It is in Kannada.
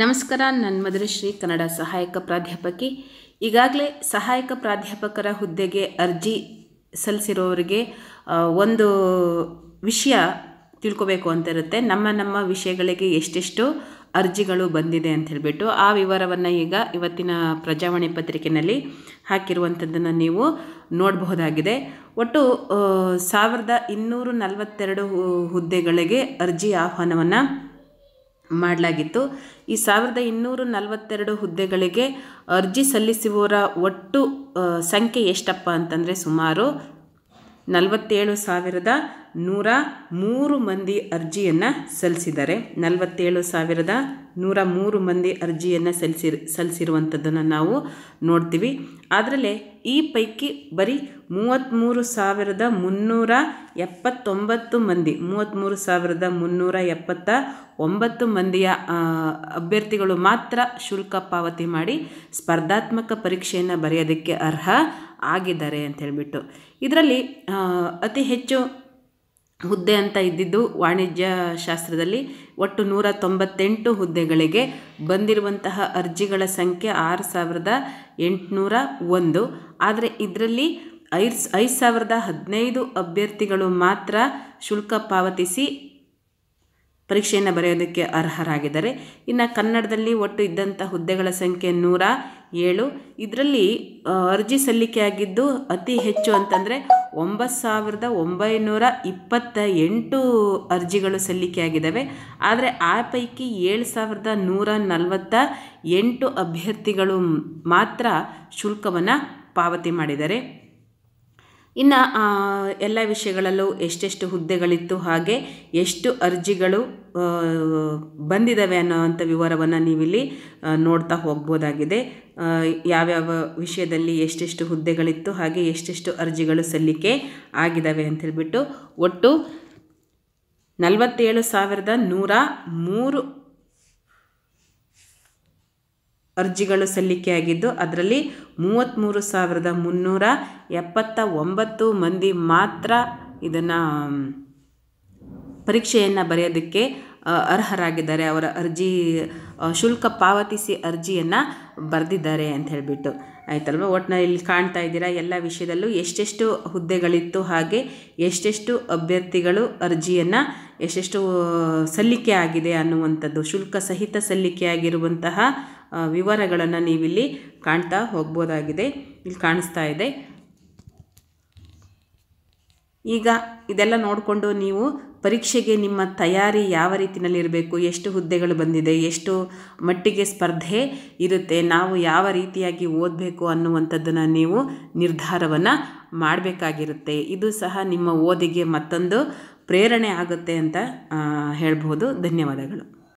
ನಮಸ್ಕಾರ ನನ್ನ ಶ್ರೀ ಕನ್ನಡ ಸಹಾಯಕ ಪ್ರಾಧ್ಯಾಪಕಿ ಈಗಾಗಲೇ ಸಹಾಯಕ ಪ್ರಾಧ್ಯಾಪಕರ ಹುದ್ದೆಗೆ ಅರ್ಜಿ ಸಲ್ಲಿಸಿರೋರಿಗೆ ಒಂದು ವಿಷಯ ತಿಳ್ಕೊಬೇಕು ಅಂತ ಇರುತ್ತೆ ನಮ್ಮ ನಮ್ಮ ವಿಷಯಗಳಿಗೆ ಎಷ್ಟೆಷ್ಟು ಅರ್ಜಿಗಳು ಬಂದಿದೆ ಅಂತ ಹೇಳಿಬಿಟ್ಟು ಆ ವಿವರವನ್ನು ಈಗ ಇವತ್ತಿನ ಪ್ರಜಾವಾಣಿ ಪತ್ರಿಕೆಯಲ್ಲಿ ಹಾಕಿರುವಂಥದ್ದನ್ನು ನೀವು ನೋಡಬಹುದಾಗಿದೆ ಒಟ್ಟು ಸಾವಿರದ ಇನ್ನೂರು ನಲವತ್ತೆರಡು ಹುದ್ದೆಗಳಿಗೆ ಅರ್ಜಿ ಆಹ್ವಾನವನ್ನು ಮಾಡಲಾಗಿತ್ತು ಈ ಸಾವಿರದ ಇನ್ನೂರ ನಲವತ್ತೆರಡು ಹುದ್ದೆಗಳಿಗೆ ಅರ್ಜಿ ಸಲ್ಲಿಸುವವರ ಒಟ್ಟು ಸಂಖ್ಯೆ ಎಷ್ಟಪ್ಪ ಅಂತಂದರೆ ಸುಮಾರು ನಲವತ್ತೇಳು ಸಾವಿರದ ನೂರ ಮೂರು ಮಂದಿ ಅರ್ಜಿಯನ್ನು ಸಲ್ಲಿಸಿದ್ದಾರೆ ನಲವತ್ತೇಳು ಸಾವಿರದ ನೂರ ಮೂರು ಮಂದಿ ಅರ್ಜಿಯನ್ನು ಸಲ್ಲಿಸಿ ಸಲ್ಲಿಸಿರುವಂಥದ್ದನ್ನು ನಾವು ನೋಡ್ತೀವಿ ಅದರಲ್ಲೇ ಈ ಪೈಕಿ ಬರೀ ಮೂವತ್ತ್ಮೂರು ಸಾವಿರದ ಮುನ್ನೂರ ಎಪ್ಪತ್ತೊಂಬತ್ತು ಮಂದಿ ಮೂವತ್ತ್ಮೂರು ಸಾವಿರದ ಮುನ್ನೂರ ಎಪ್ಪತ್ತ ಒಂಬತ್ತು ಮಂದಿಯ ಅಭ್ಯರ್ಥಿಗಳು ಮಾತ್ರ ಶುಲ್ಕ ಪಾವತಿ ಮಾಡಿ ಸ್ಪರ್ಧಾತ್ಮಕ ಪರೀಕ್ಷೆಯನ್ನು ಬರೆಯೋದಕ್ಕೆ ಅರ್ಹ ಆಗಿದ್ದಾರೆ ಅಂತ ಹೇಳಿಬಿಟ್ಟು ಇದರಲ್ಲಿ ಅತಿ ಹೆಚ್ಚು ಹುದ್ದೆ ಅಂತ ಇದ್ದಿದ್ದು ವಾಣಿಜ್ಯ ಶಾಸ್ತ್ರದಲ್ಲಿ ಒಟ್ಟು ನೂರ ತೊಂಬತ್ತೆಂಟು ಹುದ್ದೆಗಳಿಗೆ ಬಂದಿರುವಂತಹ ಅರ್ಜಿಗಳ ಸಂಖ್ಯೆ ಆರು ಸಾವಿರದ ಎಂಟುನೂರ ಒಂದು ಆದರೆ ಇದರಲ್ಲಿ ಐದು ಐದು ಸಾವಿರದ ಹದಿನೈದು ಅಭ್ಯರ್ಥಿಗಳು ಮಾತ್ರ ಶುಲ್ಕ ಪಾವತಿಸಿ ಪರೀಕ್ಷೆಯನ್ನು ಬರೆಯೋದಕ್ಕೆ ಅರ್ಹರಾಗಿದ್ದಾರೆ ಇನ್ನು ಕನ್ನಡದಲ್ಲಿ ಒಟ್ಟು ಇದ್ದಂಥ ಹುದ್ದೆಗಳ ಸಂಖ್ಯೆ ನೂರ ಏಳು ಇದರಲ್ಲಿ ಅರ್ಜಿ ಸಲ್ಲಿಕೆ ಆಗಿದ್ದು ಅತಿ ಹೆಚ್ಚು ಅಂತಂದರೆ ಒಂಬತ್ತು ಸಾವಿರದ ಒಂಬೈನೂರ ಇಪ್ಪತ್ತ ಎಂಟು ಅರ್ಜಿಗಳು ಸಲ್ಲಿಕೆ ಆಗಿದ್ದಾವೆ ಆದರೆ ಆ ಪೈಕಿ ಏಳು ಸಾವಿರದ ನೂರ ನಲವತ್ತ ಎಂಟು ಅಭ್ಯರ್ಥಿಗಳು ಮಾತ್ರ ಶುಲ್ಕವನ್ನು ಪಾವತಿ ಮಾಡಿದ್ದಾರೆ ಇನ್ನು ಎಲ್ಲ ವಿಷಯಗಳಲ್ಲೂ ಎಷ್ಟೆಷ್ಟು ಹುದ್ದೆಗಳಿತ್ತು ಹಾಗೆ ಎಷ್ಟು ಅರ್ಜಿಗಳು ಬಂದಿದ್ದಾವೆ ಅನ್ನೋವಂಥ ವಿವರವನ್ನು ನೀವಿಲ್ಲಿ ನೋಡ್ತಾ ಹೋಗ್ಬೋದಾಗಿದೆ ಯಾವ್ಯಾವ ವಿಷಯದಲ್ಲಿ ಎಷ್ಟೆಷ್ಟು ಹುದ್ದೆಗಳಿತ್ತು ಹಾಗೆ ಎಷ್ಟೆಷ್ಟು ಅರ್ಜಿಗಳು ಸಲ್ಲಿಕೆ ಆಗಿದ್ದಾವೆ ಅಂತ ಹೇಳಿಬಿಟ್ಟು ಒಟ್ಟು ನಲವತ್ತೇಳು ಸಾವಿರದ ನೂರ ಮೂರು ಅರ್ಜಿಗಳು ಸಲ್ಲಿಕೆಯಾಗಿದ್ದು ಅದರಲ್ಲಿ ಮೂವತ್ತ್ಮೂರು ಸಾವಿರದ ಮುನ್ನೂರ ಎಪ್ಪತ್ತ ಒಂಬತ್ತು ಮಂದಿ ಮಾತ್ರ ಇದನ್ನು ಪರೀಕ್ಷೆಯನ್ನು ಬರೆಯೋದಕ್ಕೆ ಅರ್ಹರಾಗಿದ್ದಾರೆ ಅವರ ಅರ್ಜಿ ಶುಲ್ಕ ಪಾವತಿಸಿ ಅರ್ಜಿಯನ್ನು ಬರೆದಿದ್ದಾರೆ ಅಂತ ಹೇಳಿಬಿಟ್ಟು ಆಯ್ತಲ್ವ ಒಟ್ಟಿನಲ್ಲಿ ಇಲ್ಲಿ ಕಾಣ್ತಾ ಇದ್ದೀರಾ ಎಲ್ಲ ವಿಷಯದಲ್ಲೂ ಎಷ್ಟೆಷ್ಟು ಹುದ್ದೆಗಳಿತ್ತು ಹಾಗೆ ಎಷ್ಟೆಷ್ಟು ಅಭ್ಯರ್ಥಿಗಳು ಅರ್ಜಿಯನ್ನು ಎಷ್ಟೆಷ್ಟು ಸಲ್ಲಿಕೆ ಆಗಿದೆ ಅನ್ನುವಂಥದ್ದು ಶುಲ್ಕ ಸಹಿತ ಆಗಿರುವಂತಹ ವಿವರಗಳನ್ನು ನೀವಿಲ್ಲಿ ಕಾಣ್ತಾ ಹೋಗ್ಬೋದಾಗಿದೆ ಇಲ್ಲಿ ಕಾಣಿಸ್ತಾ ಇದೆ ಈಗ ಇದೆಲ್ಲ ನೋಡಿಕೊಂಡು ನೀವು ಪರೀಕ್ಷೆಗೆ ನಿಮ್ಮ ತಯಾರಿ ಯಾವ ರೀತಿಯಲ್ಲಿ ಇರಬೇಕು ಎಷ್ಟು ಹುದ್ದೆಗಳು ಬಂದಿದೆ ಎಷ್ಟು ಮಟ್ಟಿಗೆ ಸ್ಪರ್ಧೆ ಇರುತ್ತೆ ನಾವು ಯಾವ ರೀತಿಯಾಗಿ ಓದಬೇಕು ಅನ್ನುವಂಥದ್ದನ್ನು ನೀವು ನಿರ್ಧಾರವನ್ನು ಮಾಡಬೇಕಾಗಿರುತ್ತೆ ಇದು ಸಹ ನಿಮ್ಮ ಓದಿಗೆ ಮತ್ತೊಂದು ಪ್ರೇರಣೆ ಆಗುತ್ತೆ ಅಂತ ಹೇಳ್ಬೋದು ಧನ್ಯವಾದಗಳು